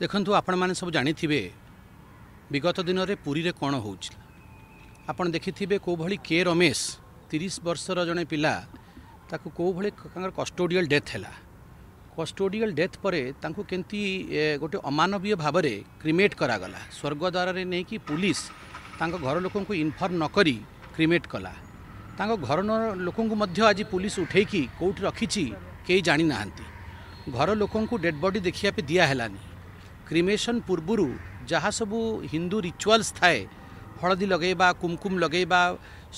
ଦେଖନ୍ତୁ ଆପଣମାନେ ସବୁ ଜାଣିଥିବେ ବିଗତ ଦିନରେ ପୁରୀରେ କ'ଣ ହେଉଥିଲା ଆପଣ ଦେଖିଥିବେ କେଉଁଭଳି କେ ରମେଶ ତିରିଶ ବର୍ଷର ଜଣେ ପିଲା ତାକୁ କେଉଁଭଳି ତାଙ୍କର କଷ୍ଟୋଡ଼ିଆଲ ଡେଥ୍ ହେଲା କଷ୍ଟୋଡ଼ିଆଲ ଡେଥ୍ ପରେ ତାଙ୍କୁ କେମିତି ଗୋଟେ ଅମାନବୀୟ ଭାବରେ କ୍ରିମେଟ୍ କରାଗଲା ସ୍ୱର୍ଗଦ୍ୱାରରେ ନେଇକି ପୁଲିସ ତାଙ୍କ ଘର ଲୋକଙ୍କୁ ଇନଫର୍ମ ନକରି କ୍ରିମେଟ୍ କଲା ତାଙ୍କ ଘର ଲୋକଙ୍କୁ ମଧ୍ୟ ଆଜି ପୁଲିସ ଉଠେଇକି କେଉଁଠି ରଖିଛି କେହି ଜାଣିନାହାନ୍ତି ଘର ଲୋକଙ୍କୁ ଡେଡ଼୍ ବଡ଼ି ଦେଖିବା ପାଇଁ ଦିଆହେଲାନି क्रिमेसन पूर्वर जहाँ सबू हिंदू रिचुआल्स थाए हलदी लगे कुमकुम लगे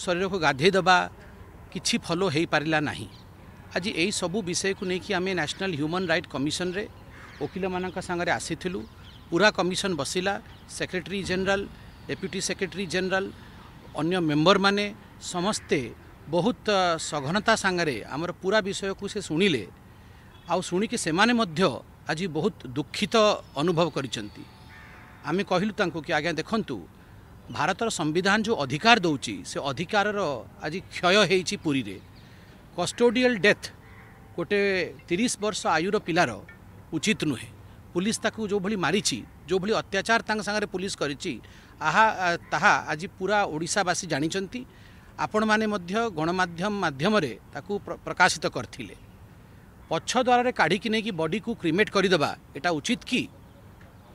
शरीर को गाधेदे कि फलो हो पारा ना आज यही सब विषय को लेकिन आम न्यासनाल ह्यूमान रईट कमिशन रे वकिल मानर आसी पूरा कमिशन बसला secretary general deputy secretary general अन्य मेंबर माने समस्ते बहुत सघनता सागर आमर पूरा विषय को से शुणिले आ আজি বহুত দুঃখিত অনুভব କରିଛନ୍ତି ଆମେ କହିଲୁ ତାଙ୍କୁ କି ଆଜ୍ଞା ଦେଖନ୍ତୁ ଭାରତର ସମ୍ବିଧାନ ଯେଉଁ ଅଧିକାର ଦେଉଛି ସେ ଅଧିକାରର ଆଜି କ୍ଷୟ ହେଇଛି ପୁରୀରେ କଷ୍ଟୋଡ଼ିଆଲ ଡେଥ୍ ଗୋଟେ ତିରିଶ ବର୍ଷ ଆୟୁର ପିଲାର ଉଚିତ ନୁହେଁ ପୁଲିସ୍ ତାକୁ ଯେଉଁଭଳି ମାରିଛି ଯେଉଁଭଳି ଅତ୍ୟାଚାର ତାଙ୍କ ସାଙ୍ଗରେ ପୁଲିସ୍ କରିଛି ଆହା ତାହା ଆଜି ପୁରା ଓଡ଼ିଶାବାସୀ ଜାଣିଛନ୍ତି ଆପଣମାନେ ମଧ୍ୟ ଗଣମାଧ୍ୟମ ମାଧ୍ୟମରେ ତାକୁ ପ୍ରକାଶିତ କରିଥିଲେ ପଛ ଦ୍ୱାରରେ କାଢ଼ିକି ନେଇକି ବଡ଼ିକୁ କ୍ରିମେଟ୍ କରିଦେବା ଏଇଟା ଉଚିତ କି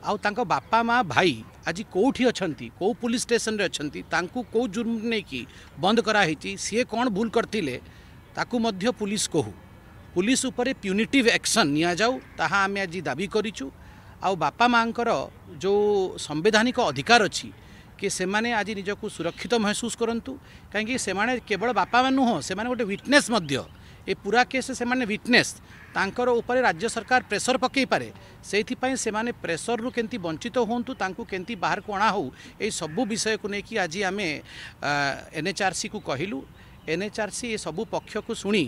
ଆଉ ତାଙ୍କ ବାପା ମା' ଭାଇ ଆଜି କେଉଁଠି ଅଛନ୍ତି କେଉଁ ପୋଲିସ ଷ୍ଟେସନରେ ଅଛନ୍ତି ତାଙ୍କୁ କେଉଁ ଜୁର୍ମ ନେଇକି ବନ୍ଦ କରାହେଇଛି ସିଏ କ'ଣ ଭୁଲ କରିଥିଲେ ତାକୁ ମଧ୍ୟ ପୁଲିସ କହୁ ପୁଲିସ ଉପରେ ପ୍ୟୁନିଟିଭ୍ ଆକ୍ସନ୍ ନିଆଯାଉ ତାହା ଆମେ ଆଜି ଦାବି କରିଛୁ ଆଉ ବାପା ମାଆଙ୍କର ଯେଉଁ ସମ୍ବିଧାନିକ ଅଧିକାର ଅଛି କି ସେମାନେ ଆଜି ନିଜକୁ ସୁରକ୍ଷିତ ମହସୁସ କରନ୍ତୁ କାହିଁକି ସେମାନେ କେବଳ ବାପା ମା' ନୁହଁ ସେମାନେ ଗୋଟେ ୱିଟନେସ୍ ମଧ୍ୟ ଏ ପୁରା କେସ୍ ସେମାନେ ୱିଟନେସ୍ ତାଙ୍କର ଉପରେ ରାଜ୍ୟ ସରକାର ପ୍ରେସର ପକାଇପାରେ ସେଇଥିପାଇଁ ସେମାନେ ପ୍ରେସରରୁ କେମିତି ବଞ୍ଚିତ ହୁଅନ୍ତୁ ତାଙ୍କୁ କେମିତି ବାହାରକୁ ଅଣା ହେଉ ଏଇ ସବୁ ବିଷୟକୁ ନେଇକି ଆଜି ଆମେ ଏନ୍ଏଚ୍ଆର୍ସିକୁ କହିଲୁ ଏନ୍ଏଚ୍ଆର୍ସି ଏ ସବୁ ପକ୍ଷକୁ ଶୁଣି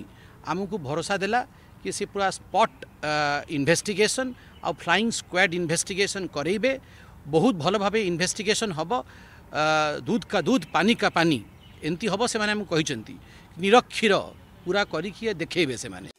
ଆମକୁ ଭରସା ଦେଲା କି ସେ ପୁରା ସ୍ପଟ୍ ଇନଭେଷ୍ଟିଗେସନ୍ ଆଉ ଫ୍ଲାଇଂ ସ୍କ୍ୱାଡ୍ ଇନଭେଷ୍ଟିଗେସନ୍ କରେଇବେ ବହୁତ ଭଲ ଭାବେ ଇନଭେଷ୍ଟିଗେସନ୍ ହେବ ଦୁଧ କା ଦୁଧ ପାନି କା ପାନି ଏମିତି ହେବ ସେମାନେ ଆମକୁ କହିଛନ୍ତି ନିରକ୍ଷୀର पूरा करके देखे से मैंने